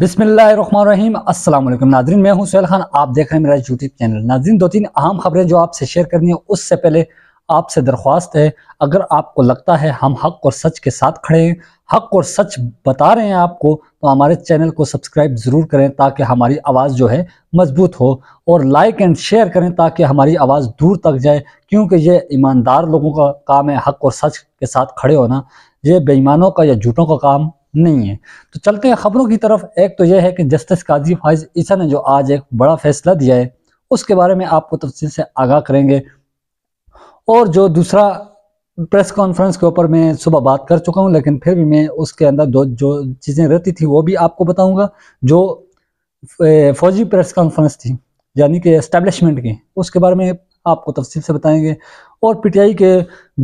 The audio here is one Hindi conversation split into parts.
बिसमीम अस्सलाम वालेकुम नाजरीन मैं हूं सुहेल खान आप देख रहे हैं मेरा यूट्यूब चैनल नाजरीन दो तीन अहम खबरें जो आपसे शेयर करनी है उससे पहले आपसे दरख्वास्त है अगर आपको लगता है हम हक और सच के साथ खड़े हैं हक और सच बता रहे हैं आपको तो हमारे चैनल को सब्सक्राइब ज़रूर करें ताकि हमारी आवाज़ जो है मजबूत हो और लाइक एंड शेयर करें ताकि हमारी आवाज़ दूर तक जाए क्योंकि ये ईमानदार लोगों का काम है हक और सच के साथ खड़े होना ये बेईमानों का या झूठों का काम नहीं है तो चलते हैं खबरों की तरफ एक तो यह है कि जस्टिस काजी फाइज ईसा ने जो आज एक बड़ा फैसला दिया है उसके बारे में आपको तफसील से आगाह करेंगे और जो दूसरा प्रेस कॉन्फ्रेंस के ऊपर मैं सुबह बात कर चुका हूं लेकिन फिर भी मैं उसके अंदर जो जो चीज़ें रहती थी वो भी आपको बताऊंगा जो फौजी प्रेस कॉन्फ्रेंस थी यानी कि इस्टेब्लिशमेंट की उसके बारे में आपको तफसील से बताएंगे और पीटीआई के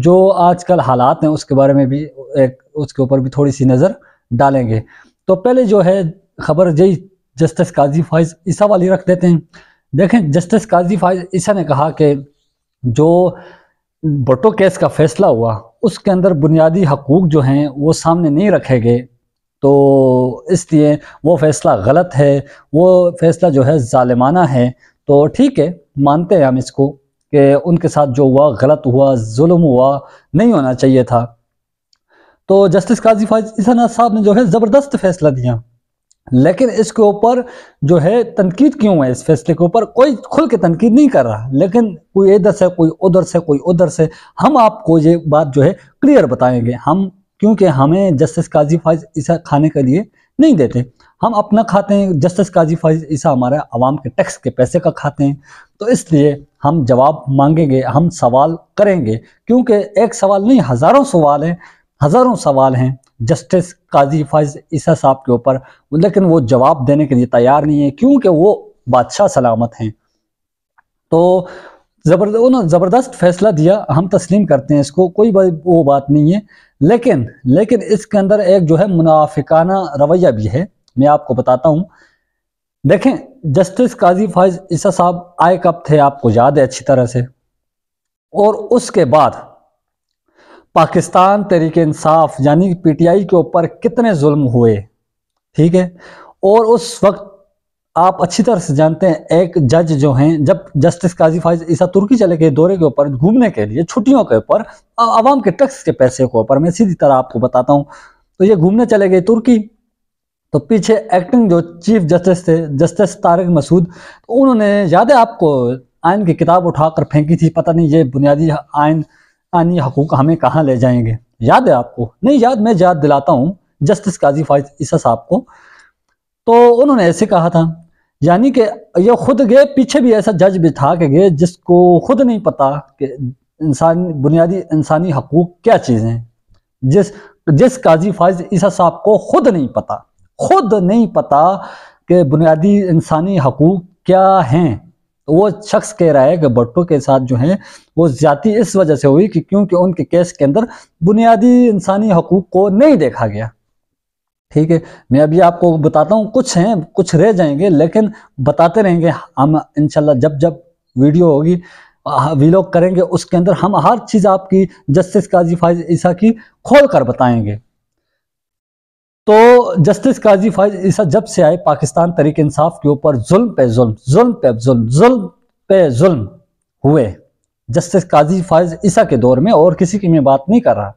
जो आजकल हालात हैं उसके बारे में भी एक उसके ऊपर भी थोड़ी सी नज़र डालेंगे तो पहले जो है खबर जई जस्टिस काजी फाइज ईसा वाली रख देते हैं देखें जस्टिस काजी फाइज ईसा ने कहा कि जो बटो केस का फैसला हुआ उसके अंदर बुनियादी हकूक जो हैं वो सामने नहीं रखे गए तो इसलिए वो फैसला गलत है वो फैसला जो है ालिमाना है तो ठीक है मानते हैं हम इसको कि उनके साथ जो हुआ गलत हुआ जुल्म हुआ नहीं होना चाहिए था तो जस्टिस काजी फैजाना साहब ने जो है ज़बरदस्त फैसला दिया लेकिन इसके ऊपर जो है तनकीद क्यों है इस फैसले के ऊपर कोई खुल के तनकीद नहीं कर रहा लेकिन कोई इधर से कोई उधर से कोई उधर से हम आपको ये बात जो है क्लियर बताएंगे हम क्योंकि हमें जस्टिस काजी फाइज ईसा खाने के लिए नहीं देते हम अपना खाते हैं जस्टिस काजी फाइज ईसा हमारे आवाम के टैक्स के पैसे का खाते हैं तो इसलिए हम जवाब मांगेंगे हम सवाल करेंगे क्योंकि एक सवाल नहीं हज़ारों सवाल हैं हज़ारों सवाल हैं जस्टिस काजी फैज ईसा साहब के ऊपर लेकिन वो जवाब देने के लिए तैयार नहीं है क्योंकि वो बादशाह सलामत हैं तो जबरदस्त उन्होंने ज़बरदस्त फैसला दिया हम तस्लीम करते हैं इसको कोई वो बात नहीं है लेकिन लेकिन इसके अंदर एक जो है मुनाफिकाना रवैया भी है मैं आपको बताता हूँ देखें जस्टिस काजी फैज ईसा साहब आए कब थे आपको याद है अच्छी तरह से और उसके बाद पाकिस्तान तहरीक इंसाफ यानी पीटीआई के ऊपर कितने जुल्म हुए ठीक है और उस वक्त आप अच्छी तरह से जानते हैं एक जज जो हैं जब जस्टिस काजी फाइज ईसा तुर्की चले गए दौरे के ऊपर घूमने के लिए छुट्टियों के ऊपर आवाम के टैक्स के पैसे के ऊपर मैं सीधी तरह आपको बताता हूँ तो ये घूमने चले गए तुर्की तो पीछे एक्टिंग जो चीफ जस्टिस थे जस्टिस तारक मसूद तो उन्होंने याद है आपको आयन की किताब उठाकर फेंकी थी पता नहीं ये बुनियादी आयन आनी हकूक हमें कहाँ ले जाएंगे याद है आपको नहीं याद मैं याद दिलाता हूँ जस्टिस काजी फाइज ईसा साहब को तो उन्होंने ऐसे कहा था यानी कि ये खुद गए पीछे भी ऐसा जज बिठा के गए जिसको खुद नहीं पता कि इंसान बुनियादी इंसानी हकूक क्या चीज हैं जिस जिस काजी फाइज ईसा साहब को खुद नहीं पता खुद नहीं पता कि बुनियादी इंसानी हकूक क्या हैं वो शख्स कह रहा है कि भट्टो के साथ जो है वो ज्यादा इस वजह से हुई कि क्योंकि उनके केस के अंदर बुनियादी इंसानी हकूक को नहीं देखा गया ठीक है मैं अभी आपको बताता हूँ कुछ हैं कुछ रह जाएंगे लेकिन बताते रहेंगे हम इनशाला जब जब वीडियो होगी वीलॉग करेंगे उसके अंदर हम हर चीज़ आपकी जस्टिस काजी फाइज ईसा की खोल कर बताएंगे तो जस्टिस काजी फाइज ईसा जब से आए पाकिस्तान तरीक इंसाफ के ऊपर जुल्म पे जुल्म जुल्म पे जुल्म जुल्म पे जुल्म हुए जस्टिस काजी फाइज ईसा के दौर में और किसी की मैं बात नहीं कर रहा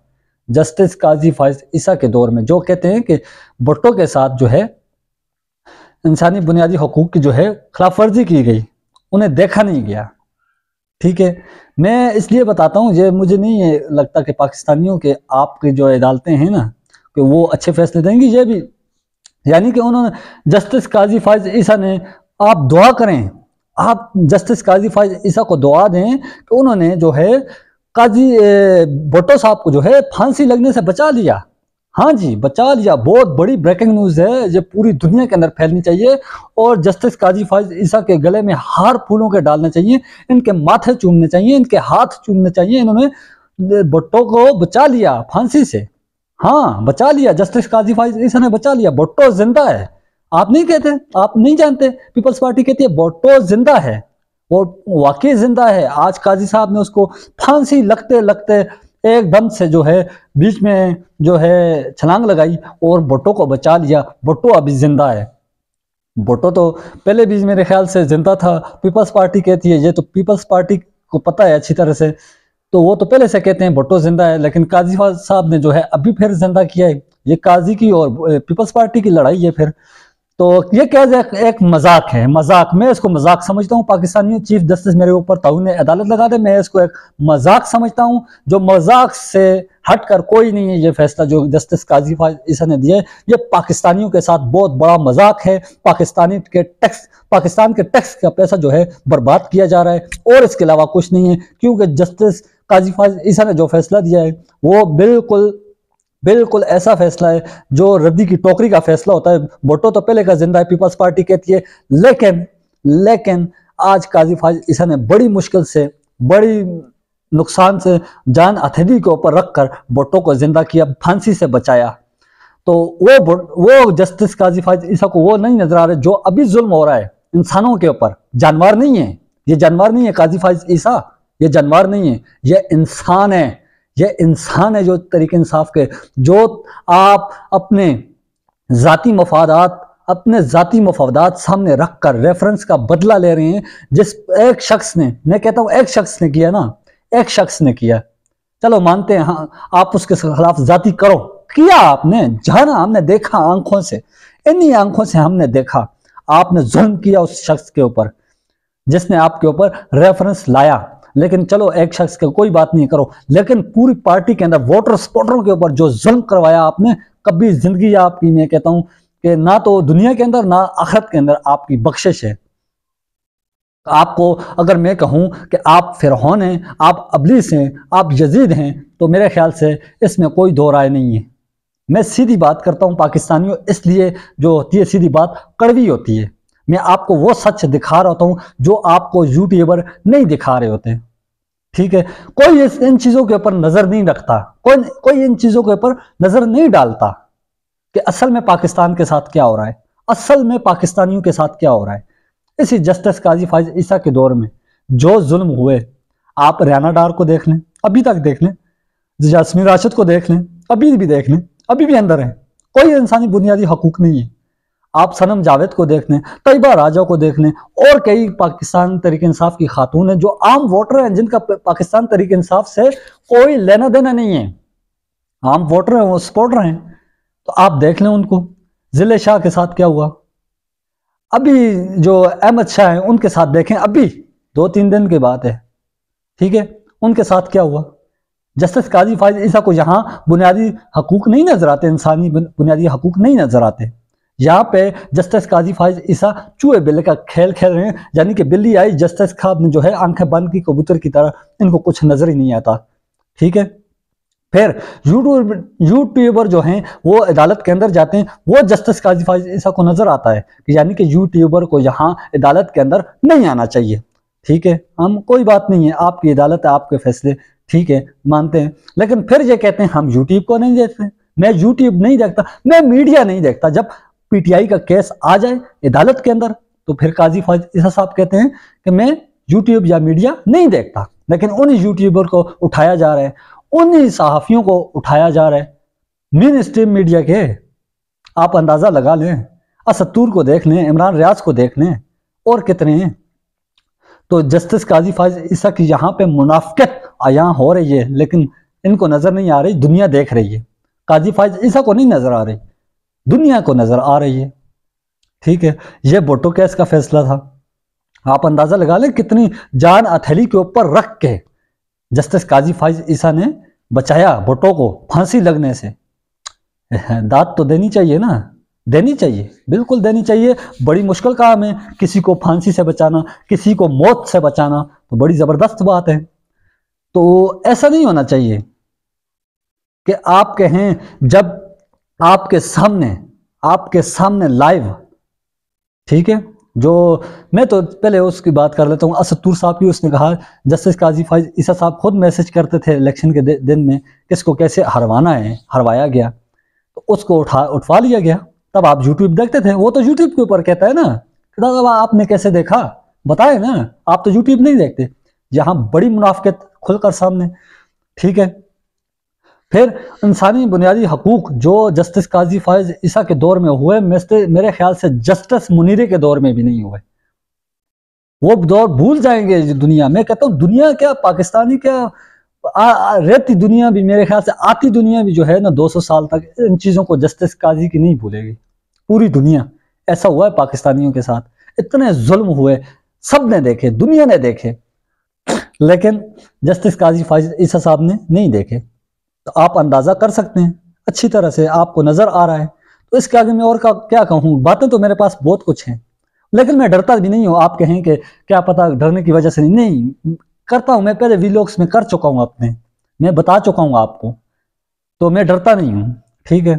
जस्टिस काजी फाइज ईसा के दौर में जो कहते हैं कि भुट्टो के साथ जो है इंसानी बुनियादी हकूक की जो है खिलाफ वर्जी की गई उन्हें देखा नहीं गया ठीक है मैं इसलिए बताता हूँ ये मुझे नहीं लगता कि पाकिस्तानियों के आपकी जो अदालतें हैं ना कि वो अच्छे फैसले देंगी ये भी यानी कि उन्होंने जस्टिस काजी फायज ईसा ने आप दुआ करें आप जस्टिस काजी फायज ईसा को दुआ दें कि उन्होंने जो है काजी भुट्टो साहब को जो है फांसी लगने से बचा लिया हाँ जी बचा लिया बहुत बड़ी ब्रेकिंग न्यूज है ये पूरी दुनिया के अंदर फैलनी चाहिए और जस्टिस काजी फायज ईसा के गले में हार फूलों के डालने चाहिए इनके माथे चूमने चाहिए इनके हाथ चूमने चाहिए इन्होंने भुट्टो को बचा लिया फांसी से हाँ बचा लिया जस्टिस काजी फाइज ने बचा लिया बोटो जिंदा है आप नहीं कहते आप नहीं जानते पीपल्स पार्टी कहती है बोटो जिंदा है वो वाकई जिंदा है आज काजी साहब ने उसको फांसी लगते लगते एकदम से जो है बीच में जो है छलांग लगाई और बोटो को बचा लिया बोटो अभी जिंदा है बोटो तो पहले भी मेरे ख्याल से जिंदा था पीपल्स पार्टी कहती है ये तो पीपल्स पार्टी को पता है अच्छी तरह से तो वो तो पहले से कहते हैं भुट्टो जिंदा है लेकिन काजी साहब ने जो है अभी फिर जिंदा किया है ये काजी की और पीपल्स पार्टी की लड़ाई है फिर तो ये क्या एक, एक मजाक है मजाक मैं इसको मजाक समझता हूँ पाकिस्तानी चीफ जस्टिस मेरे ऊपर ताउन ने अदालत लगा दे मैं इसको एक मजाक समझता हूँ जो मजाक से हटकर कोई नहीं है ये फैसला जो जस्टिस काजी ईसा ने दिया है ये पाकिस्तानियों के साथ बहुत बड़ा मजाक है पाकिस्तानी के टैक्स पाकिस्तान के टैक्स का पैसा जो है बर्बाद किया जा रहा है और इसके अलावा कुछ नहीं है क्योंकि जस्टिस काजी ईसा ने जो फैसला दिया है वो बिल्कुल बिल्कुल ऐसा फैसला है जो रद्दी की टोकरी का फैसला होता है वोटो तो पहले का जिंदा है पीपल्स पार्टी कहती है लेकिन लेकिन आज काजी फाज ईसा ने बड़ी मुश्किल से बड़ी नुकसान से जान अथेदी के ऊपर रखकर बोटो को जिंदा किया फांसी से बचाया तो वो वो जस्टिस काजी फाज ईसा को वो नहीं नजर आ रहा जो अभी जुल्म हो रहा है इंसानों के ऊपर जानवर नहीं है ये जानवर नहीं है काजी फाज ईसा ये जानवर नहीं है ये इंसान है ये इंसान है जो तरीके इंसाफ के जो आप अपने ज़ाती मफादात अपने जाति मफादात सामने रख कर रेफरेंस का बदला ले रहे हैं जिस एक शख्स ने मैं कहता हूँ एक शख्स ने किया ना एक शख्स ने किया चलो मानते हैं हाँ आप उसके खिलाफ जाति करो किया आपने जाना हमने देखा आंखों से इन्हीं आंखों से हमने देखा आपने जुल्म किया उस शख्स के ऊपर जिसने आपके ऊपर रेफरेंस लाया लेकिन चलो एक शख्स के कोई बात नहीं करो लेकिन पूरी पार्टी के अंदर वोटर स्पॉटरों के ऊपर जो जुल्म करवाया आपने कभी जिंदगी आपकी मैं कहता हूं कि ना तो दुनिया के अंदर ना आखरत के अंदर आपकी बख्शिश है आपको अगर मैं कहूं कि आप फिरहौन हैं आप अबलीस हैं आप यजीद हैं तो मेरे ख्याल से इसमें कोई दो राय नहीं है मैं सीधी बात करता हूं पाकिस्तानियों इसलिए जो होती है सीधी बात कड़वी होती है मैं आपको वो सच दिखा रहा हूं जो आपको यूट्यूबर नहीं दिखा रहे होते ठीक है कोई इन चीज़ों के ऊपर नज़र नहीं रखता कोई कोई इन चीज़ों के ऊपर नज़र नहीं डालता कि असल में पाकिस्तान के साथ क्या हो रहा है असल में पाकिस्तानियों के साथ क्या हो रहा है इसी जस्टिस काजी फाइज ईसा के दौर में जो जुल्म हुए आप रैना डार को देख लें अभी तक देख लें जसमीन राशिद को देख लें अभी भी देख लें अभी भी अंदर है कोई इंसानी बुनियादी हकूक नहीं है आप सनम जावेद को देख लें तयबा राजा को देख लें और कई पाकिस्तान तरीके इंसाफ की खातून है जो आम वोटर हैं जिनका पाकिस्तान तरीके इंसाफ से कोई लेना देना नहीं है आम वोटर हैं वो सपोर्टर हैं तो आप देख लें उनको ज़िले शाह के साथ क्या हुआ अभी जो अहमद शाह हैं उनके साथ देखें अभी दो तीन दिन की बात है ठीक है उनके साथ क्या हुआ जस्टिस काजी फायद ईसा को यहाँ बुनियादी हकूक नहीं नज़र आते इंसानी बुनियादी हकूक नहीं नज़र आते यहाँ पे जस्टिस काजी फाइज ईसा चूहे बिल्ली का खेल खेल रहे हैं यानी कि बिल्ली आई जस्टिस खाब ने जो है आंखें बंद की कबूतर की तरह इनको कुछ नजर ही नहीं आता ठीक है फिर यूट्यूब यूट्यूबर जो हैं वो अदालत के अंदर जाते हैं वो जस्टिस काजी फाइज ईसा को नजर आता है कि यानी कि यूट्यूबर को यहाँ अदालत के अंदर नहीं आना चाहिए ठीक है हम कोई बात नहीं है आपकी अदालत है आपके फैसले ठीक है मानते हैं लेकिन फिर ये कहते हैं हम यूट्यूब को नहीं देखते मैं YouTube नहीं देखता मैं मीडिया नहीं देखता जब पीटीआई का केस आ जाए अदालत के अंदर तो फिर काजी फौज फाजा साहब कहते हैं कि मैं यूट्यूब या मीडिया नहीं देखता लेकिन उन यूट्यूबर को उठाया जा रहा है उन सहाफ़ियों को उठाया जा रहा है मेन स्ट्रीम मीडिया के आप अंदाज़ा लगा लें असतूर को देख लें इमरान रियाज को देख लें और कितने हैं तो जस्टिस काजी फाज ईसा की यहाँ पे मुनाफ्त आया हो रही है लेकिन इनको नज़र नहीं आ रही दुनिया देख रही है काजी फाज ईसा को नहीं नज़र आ रही दुनिया को नज़र आ रही है ठीक है यह बोटो केस का फैसला था आप अंदाज़ा लगा लें कितनी जान अथैली के ऊपर रख के जस्टिस काजी फाइज ईसा ने बचाया बोटो को फांसी लगने से दाद तो देनी चाहिए ना देनी चाहिए बिल्कुल देनी चाहिए बड़ी मुश्किल काम है किसी को फांसी से बचाना किसी को मौत से बचाना तो बड़ी ज़बरदस्त बात है तो ऐसा नहीं होना चाहिए कि आप कहें जब आपके सामने आपके सामने लाइव ठीक है जो मैं तो पहले उसकी बात कर लेता हूँ असतूर साहब की उसने कहा जस्टिस काजी फाइज ईसा साहब खुद मैसेज करते थे इलेक्शन के दिन में किसको कैसे हरवाना है हरवाया गया तो उसको उठा उठवा लिया गया तब आप यूट्यूब देखते थे वो तो यूट्यूब के ऊपर कहता है ना दादा आपने कैसे देखा बताए ना आप तो यूट्यूब नहीं देखते यहाँ बड़ी मुनाफ्त खुलकर सामने ठीक है फिर इंसानी बुनियादी हकूक़ जो जस्टिस काजी फायज ईसा के दौर में हुए मेरे ख्याल से जस्टिस मुनीरे के दौर में भी नहीं हुए वो दौर भूल जाएंगे दुनिया में कहता हूँ दुनिया क्या पाकिस्तानी क्या आ, आ, रहती दुनिया भी मेरे ख्याल से आती दुनिया भी जो है ना 200 साल तक इन चीज़ों को जस्टिस काजी की नहीं भूलेगी पूरी दुनिया ऐसा हुआ है पाकिस्तानियों के साथ इतने जुल्म हुए सब ने देखे दुनिया ने देखे लेकिन जस्टिस काजी फाइज ईसा साहब ने नहीं देखे तो आप अंदाज़ा कर सकते हैं अच्छी तरह से आपको नज़र आ रहा है तो इसके आगे मैं और का, क्या कहूँ बातें तो मेरे पास बहुत कुछ हैं लेकिन मैं डरता भी नहीं हूँ आप कहें कि क्या पता डरने की वजह से नहीं नहीं करता हूँ मैं पहले वीलॉग्स में कर चुका हूँ अपने मैं बता चुका हूँ आपको तो मैं डरता नहीं हूँ ठीक है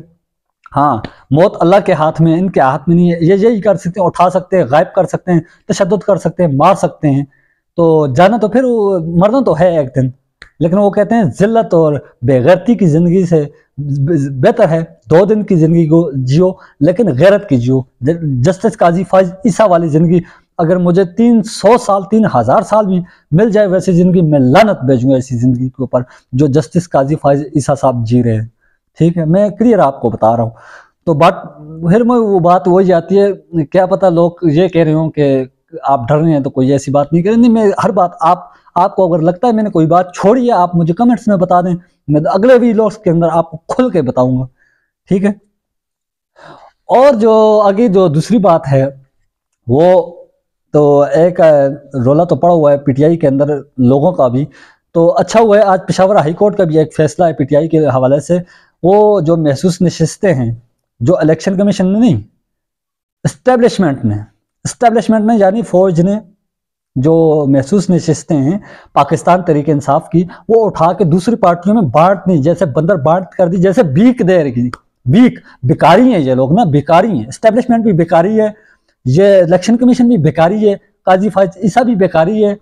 हाँ मौत अल्लाह के हाथ में इनके हाथ में नहीं है ये यही कर सकते हैं उठा सकते हैं गायब कर सकते हैं तशद कर सकते हैं मार सकते हैं तो जाना तो फिर मरना तो है एक दिन लेकिन वो कहते हैं जिल्लत और बेगैरती की ज़िंदगी से बेहतर है दो दिन की ज़िंदगी को जियो लेकिन गैरत की जियो जस्टिस काजी फाइज ईसा वाली ज़िंदगी अगर मुझे तीन सौ साल तीन हज़ार साल भी मिल जाए वैसी ज़िंदगी मैं लानत भेजूंगा ऐसी ज़िंदगी के ऊपर जो जस्टिस काजी फाइज ईसा साहब जी रहे हैं ठीक है मैं क्लियर आपको बता रहा हूँ तो बात फिर मैं वो बात वही आती है क्या पता लोग ये कह रहे हो कि आप डर रहे हैं तो कोई ऐसी बात नहीं कह रहे नहीं मैं हर बात आप आपको अगर लगता है मैंने कोई बात छोड़ी है आप मुझे कमेंट्स में बता दें मैं अगले वीलॉग्स के अंदर आपको खुल के बताऊंगा ठीक है और जो आगे जो दूसरी बात है वो तो एक रोला तो पड़ा हुआ है पीटीआई के अंदर लोगों का भी तो अच्छा हुआ है आज पिशावर हाई कोर्ट का भी एक फैसला है पीटीआई के हवाले से वो जो महसूस नशस्तें हैं जो इलेक्शन कमीशन ने नहीं इस्टेब्लिशमेंट ने इस्टेब्लिशमेंट ने यानी फौज ने जो महसूस नशस्तें हैं पाकिस्तान तरीके इंसाफ की वो उठा के दूसरी पार्टियों में बांट दी जैसे बंदर बांट कर दी जैसे बीक दे रही बीक भिकारी हैं ये लोग ना भिकारी हैं इस्टेब्लिशमेंट भी भिकारी है ये इलेक्शन कमीशन भी भिकारी है काजी फाज ईसा भी भिकारी है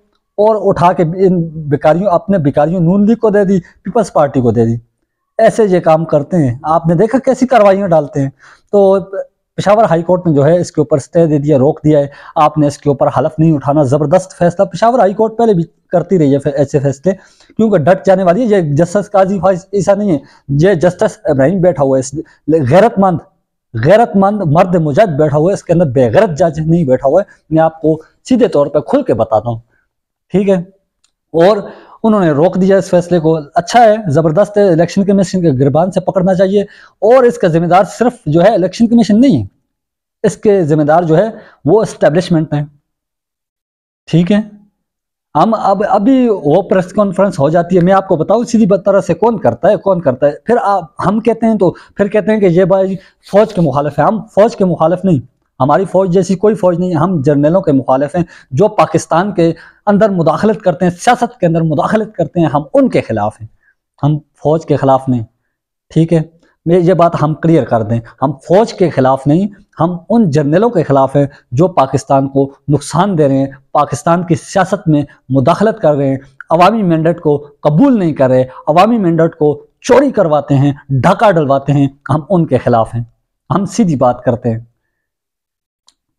और उठा के इन भिकारियों अपने भिकारियों नून लीग को दे दी पीपल्स पार्टी को दे दी ऐसे ये काम करते हैं आपने देखा कैसी कार्रवाइयाँ डालते हैं तो पिशावर हाई कोर्ट ने जो है इसके ऊपर स्टे दे दिया रोक दिया है आपने इसके ऊपर हलफ नहीं उठाना ज़बरदस्त फैसला पिशावर हाई कोर्ट पहले भी करती रही है ऐसे फैसले क्योंकि डट जाने वाली है ये जस्टिस काजी फाइज ऐसा नहीं है ये जस्टिस इब्राहिम बैठा हुआ है गैरतमंद गैरतमंद मर्द मुजद बैठा हुआ है इसके अंदर बेगैरत जज नहीं बैठा हुआ है मैं आपको सीधे तौर पर खुल के बताता हूँ ठीक है और उन्होंने रोक दिया इस फैसले को अच्छा है ज़बरदस्त है इलेक्शन कमीशन के गिरबान से पकड़ना चाहिए और इसका जिम्मेदार सिर्फ जो है इलेक्शन कमीशन नहीं है इसके जिम्मेदार जो है वो इस्टेब्लिशमेंट है ठीक है हम अब अभी वो प्रेस कॉन्फ्रेंस हो जाती है मैं आपको बताऊँ सीधी तरह से कौन करता है कौन करता है फिर आप हम कहते हैं तो फिर कहते हैं कि ये भाई फौज के मुखालिफ है हम फौज के मुखालफ नहीं हमारी फौज जैसी कोई फौज नहीं है हम जर्नलों के मुखालिफ हैं जो पाकिस्तान के अंदर मुदाखलत करते हैं सियासत के अंदर मुदाखलत करते हैं हम उनके खिलाफ हैं हम फौज के खिलाफ नहीं ठीक है मैं ये बात हम क्लियर कर दें हम फौज के खिलाफ नहीं हम उन जर्नलों के खिलाफ हैं जो पाकिस्तान को नुकसान दे रहे हैं पाकिस्तान की सियासत में मुदाखलत कर रहे हैं अवामी मैंडेट को कबूल नहीं कर रहे अवामी मैंडेट को चोरी करवाते हैं ढाका डलवाते हैं हम उनके खिलाफ हैं हम सीधी बात करते हैं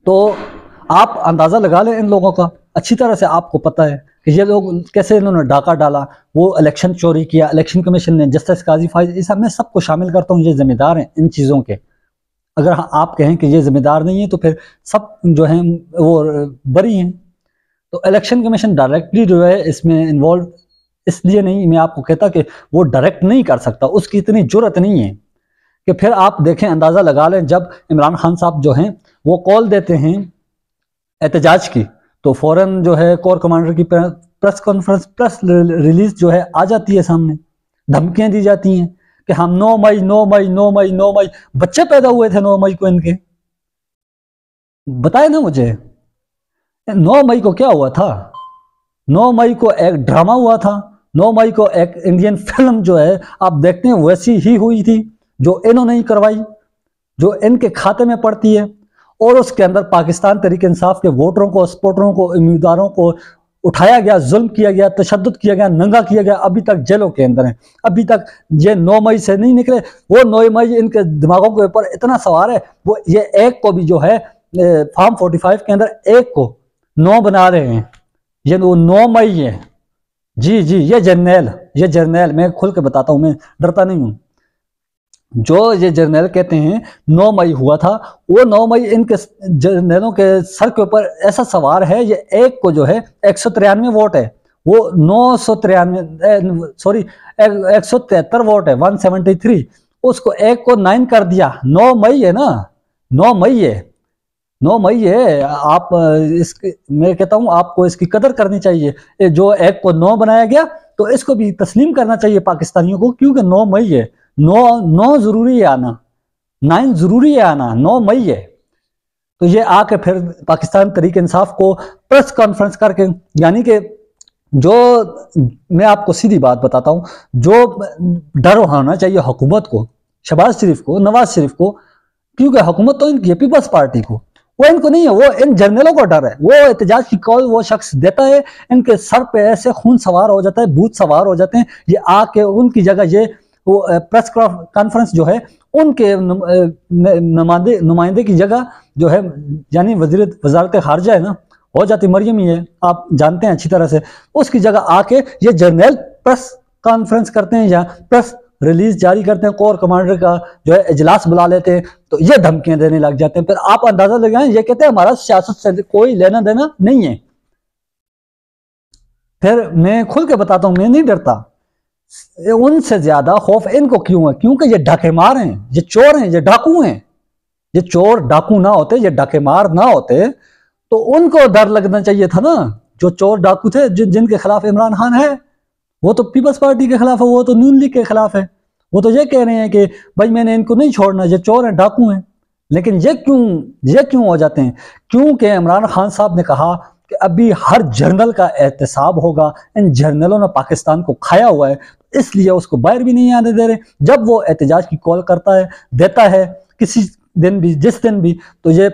तो आप अंदाज़ा लगा लें इन लोगों का अच्छी तरह से आपको पता है कि ये लोग कैसे इन्होंने डाका डाला वो इलेक्शन चोरी किया इलेक्शन कमीशन ने जस्टिस काजी फाइज इस मैं सबको शामिल करता हूँ ये जिम्मेदार हैं इन चीज़ों के अगर हाँ, आप कहें कि ये जिम्मेदार नहीं है तो फिर सब जो हैं वो बरी हैं तो इलेक्शन कमीशन डायरेक्टली जो है इसमें इन्वॉल्व इसलिए नहीं मैं आपको कहता कि वो डायरेक्ट नहीं कर सकता उसकी इतनी जरूरत नहीं है कि फिर आप देखें अंदाज़ा लगा लें जब इमरान खान साहब जो हैं वो कॉल देते हैं एहतजाज की तो फ़ौरन जो है कोर कमांडर की प्रेस कॉन्फ्रेंस प्रेस रिलीज जो है आ जाती है सामने धमकियां दी जाती हैं कि हम नौ मई नौ मई नौ मई नौ मई बच्चे पैदा हुए थे नौ मई को इनके बताए ना मुझे नौ मई को क्या हुआ था नौ मई को एक ड्रामा हुआ था नौ मई को एक इंडियन फिल्म जो है आप देखते हैं वैसी ही हुई थी जो एनओ नहीं करवाई जो इनके खाते में पड़ती है और उसके अंदर पाकिस्तान तरीके इंसाफ के वोटरों को सपोर्टरों को उम्मीदवारों को उठाया गया जुल्म किया गया तशद किया गया नंगा किया गया अभी तक जेलों के अंदर है अभी तक ये नौ मई से नहीं निकले वो नौ मई इनके दिमागों के ऊपर इतना सवार है वो ये एक को भी जो है फार्म फोर्टी फाइव के अंदर एक को नौ बना रहे हैं ये वो नौ मई है जी जी ये जर्नैल ये जर्नैल मैं खुल के बताता हूँ मैं डरता नहीं हूँ जो ये जर्नल कहते हैं नौ मई हुआ था वो नौ मई इनके जर्नलों के सर के ऊपर ऐसा सवार है ये एक को जो है एक सौ तिरानवे वोट है वो नौ सौ तिरानवे सॉरी एक सौ तिहत्तर वोट है वन थ्री उसको एक को नाइन कर दिया नौ मई है ना नौ मई है नौ मई है आप इस मैं कहता हूँ आपको इसकी कदर करनी चाहिए जो एक को नौ बनाया गया तो इसको भी तस्लीम करना चाहिए पाकिस्तानियों को क्योंकि नौ मई है नौ नौ ज़रूरी है आना नाइन ज़रूरी है आना नौ मई है तो ये आके फिर पाकिस्तान तरीक इंसाफ को प्रेस कॉन्फ्रेंस करके यानी कि जो मैं आपको सीधी बात बताता हूँ जो डर होना चाहिए हुकूमत को शहबाज शरीफ को नवाज शरीफ को क्योंकि हुकूमत तो इनकी है पीपल्स पार्टी को वो इनको नहीं है वो इन जर्नलों को डर है वो एहतजाज की कॉल वो शख्स देता है इनके सर पे ऐसे खून सवार हो जाता है भूत सवार हो जाते हैं ये आके उनकी जगह ये वो प्रेस कॉन्फ्रेंस जो है उनके नुमाइंदे नुमाइंदे की जगह जो है यानी वजीर वजारत खारजा है ना हो जाती मरियम ही है आप जानते हैं अच्छी तरह से उसकी जगह आके ये जर्नल प्रेस कॉन्फ्रेंस करते हैं या प्रेस रिलीज जारी करते हैं कोर कमांडर का जो है इजलास बुला लेते हैं तो ये धमकियां देने लग जाते हैं फिर आप अंदाजा लगाएं ये कहते हैं हमारा सियासत से कोई लेना देना नहीं है फिर मैं खुल के बताता हूं मैं नहीं डरता उनसे ज्यादा खौफ इनको क्यों है क्योंकि ये मार हैं ये चोर हैं ये डाकू हैं ये चोर डाकू ना होते ये मार ना होते तो उनको डर लगना चाहिए था ना जो चोर डाकू थे जिन जिनके खिलाफ इमरान खान है वो तो पीपल्स पार्टी के खिलाफ है वो तो नून लीग के खिलाफ है वो तो ये कह रहे हैं कि भाई मैंने इनको नहीं छोड़ना ये चोर हैं डाकू हैं लेकिन ये क्यों ये क्यों हो जाते हैं क्योंकि इमरान खान साहब ने कहा कि अभी हर जर्नल का एहतसाब होगा इन जर्नलों ने पाकिस्तान को खाया हुआ है इसलिए उसको बाहर भी नहीं आने दे रहे जब वो एहतजाज की कॉल करता है देता है किसी दिन भी जिस दिन भी तो ये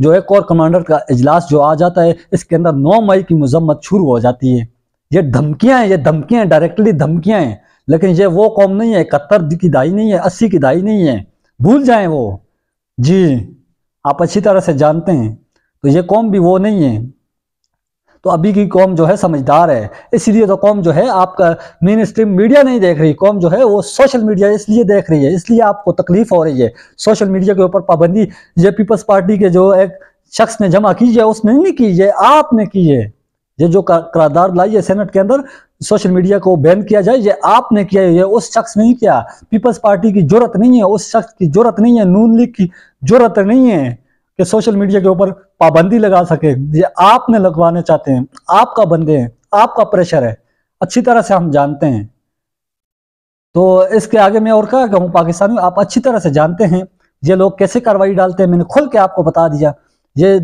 जो है कोर कमांडर का इजलास जो आ जाता है इसके अंदर नौ मई की मजम्मत शुरू हो जाती है ये धमकियां हैं ये धमकियां डायरेक्टली धमकियां हैं लेकिन ये वो कौम नहीं है इकहत्तर की दाई नहीं है अस्सी की दाई नहीं है भूल जाए वो जी आप अच्छी तरह से जानते हैं तो ये कौम भी वो नहीं है तो अभी की कौम जो है समझदार है इसलिए तो कौम जो है आपका मेन स्ट्रीम मीडिया नहीं देख रही कौम जो है वो सोशल मीडिया इसलिए देख रही है इसलिए आपको तकलीफ हो रही है सोशल मीडिया के ऊपर पाबंदी ये पीपल्स पार्टी के जो एक शख्स ने जमा की है उसने नहीं की है आपने की है ये जो करारदार लाई है सेनेट के अंदर सोशल मीडिया को बैन किया जाए ये आपने किया है ये उस शख्स ने किया पीपल्स पार्टी की जरूरत नहीं है उस शख्स की जरूरत नहीं है नून लीग की जरूरत नहीं है कि सोशल मीडिया के ऊपर पाबंदी लगा सके ये आपने लगवाने चाहते हैं आपका बंदे हैं आपका प्रेशर है अच्छी तरह से हम जानते हैं तो इसके आगे मैं और क्या कहूँ पाकिस्तानी आप अच्छी तरह से जानते हैं ये लोग कैसे कार्रवाई डालते हैं मैंने खुल के आपको बता दिया ये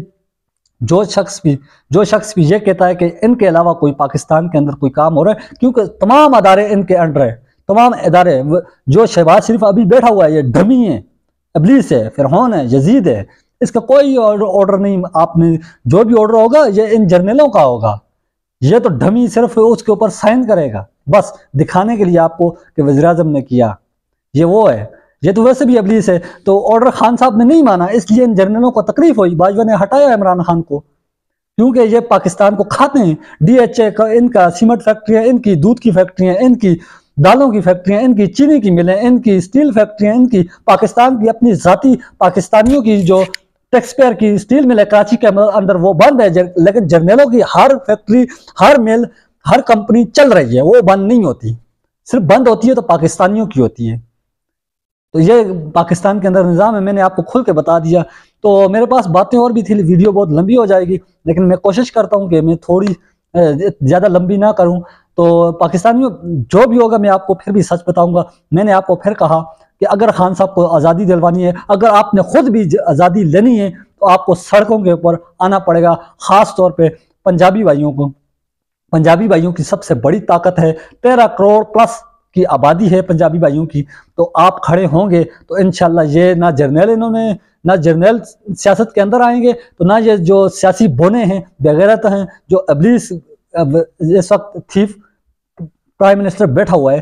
जो शख्स भी जो शख्स भी ये कहता है कि इनके अलावा कोई पाकिस्तान के अंदर कोई काम हो रहा है क्योंकि तमाम अदारे इनके अंडर है तमाम इदारे जो शहबाज शरीफ अभी बैठा हुआ है ये डमी है अबलीस है फिरहौन है यजीद है इसका कोई ऑर्डर नहीं आपने जो भी ऑर्डर होगा ये इन जर्नलों का होगा ये तो ढमी सिर्फ उसके ऊपर साइन करेगा बस दिखाने के लिए आपको कि वजराजम ने किया ये वो है ये तो वैसे भी अबलीस है तो ऑर्डर खान साहब ने नहीं माना इसलिए इन जर्नलों को तकलीफ हुई बाजवा ने हटाया इमरान खान को क्योंकि ये पाकिस्तान को खाते हैं डी एच ए का इनका सीमेंट फैक्ट्री है इनकी दूध की फैक्ट्री है इनकी दालों की फैक्ट्रियां इनकी चीनी की मिलें इनकी स्टील फैक्ट्रियां इनकी पाकिस्तान की अपनी जाति पाकिस्तानियों की जो टैक्स पेयर की स्टील मिल है कराची के मतलब अंदर वो बंद है जर, लेकिन जर्नलों की हर फैक्ट्री हर मिल हर कंपनी चल रही है वो बंद नहीं होती सिर्फ बंद होती है तो पाकिस्तानियों की होती है तो ये पाकिस्तान के अंदर निज़ाम है मैंने आपको खुल के बता दिया तो मेरे पास बातें और भी थी वीडियो बहुत लंबी हो जाएगी लेकिन मैं कोशिश करता हूँ कि मैं थोड़ी ज़्यादा लंबी ना करूँ तो पाकिस्तानियों जो भी होगा मैं आपको फिर भी सच बताऊँगा मैंने आपको फिर कहा कि अगर खान साहब को आज़ादी दिलवानी है अगर आपने खुद भी आज़ादी लेनी है तो आपको सड़कों के ऊपर आना पड़ेगा ख़ास तौर पर पंजाबी भाइयों को पंजाबी भाइयों की सबसे बड़ी ताकत है तेरह करोड़ प्लस की आबादी है पंजाबी भाइयों की तो आप खड़े होंगे तो इन ये ना जर्नल इन्होंने ना जर्नल सियासत के अंदर आएंगे तो ना ये जो सियासी बोने हैं बेगैरत हैं जो अबलीस इस वक्त थीफ प्राइम मिनिस्टर बैठा हुआ है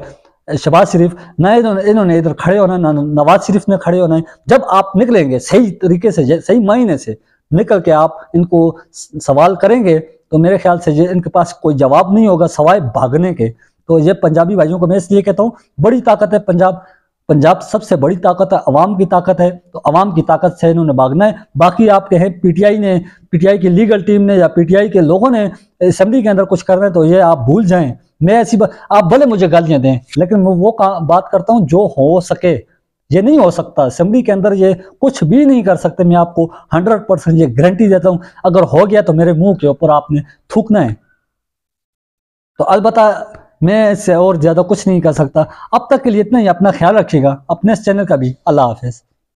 शबाज शरीफ ना इन्होंने इधर खड़े होना ना नवाज शरीफ ने खड़े होना है जब आप निकलेंगे सही तरीके से सही मायने से निकल के आप इनको सवाल करेंगे तो मेरे ख्याल से ये इनके पास कोई जवाब नहीं होगा सवाए भागने के तो ये पंजाबी भाइयों को मैं इसलिए कहता हूँ बड़ी ताकत है पंजाब पंजाब सबसे बड़ी ताकत है अवाम की ताकत है तो अवाम की ताकत से इन्होंने भागना है बाकी आप कहें पीटीआई ने पीटीआई की लीगल टीम ने या पीटीआई के लोगों ने असम्बली के अंदर कुछ कर रहे हैं तो ये आप भूल जाएं मैं ऐसी बात आप भले मुझे गालियाँ दें लेकिन मैं वो बात करता हूँ जो हो सके ये नहीं हो सकता असम्बली के अंदर ये कुछ भी नहीं कर सकते मैं आपको हंड्रेड परसेंट ये गारंटी देता हूँ अगर हो गया तो मेरे मुंह के ऊपर आपने थूकना है तो अलबत्ता मैं इससे और ज़्यादा कुछ नहीं कर सकता अब तक के लिए इतना ही अपना ख्याल रखिएगा अपने इस चैनल का भी अल्लाह हाफिज़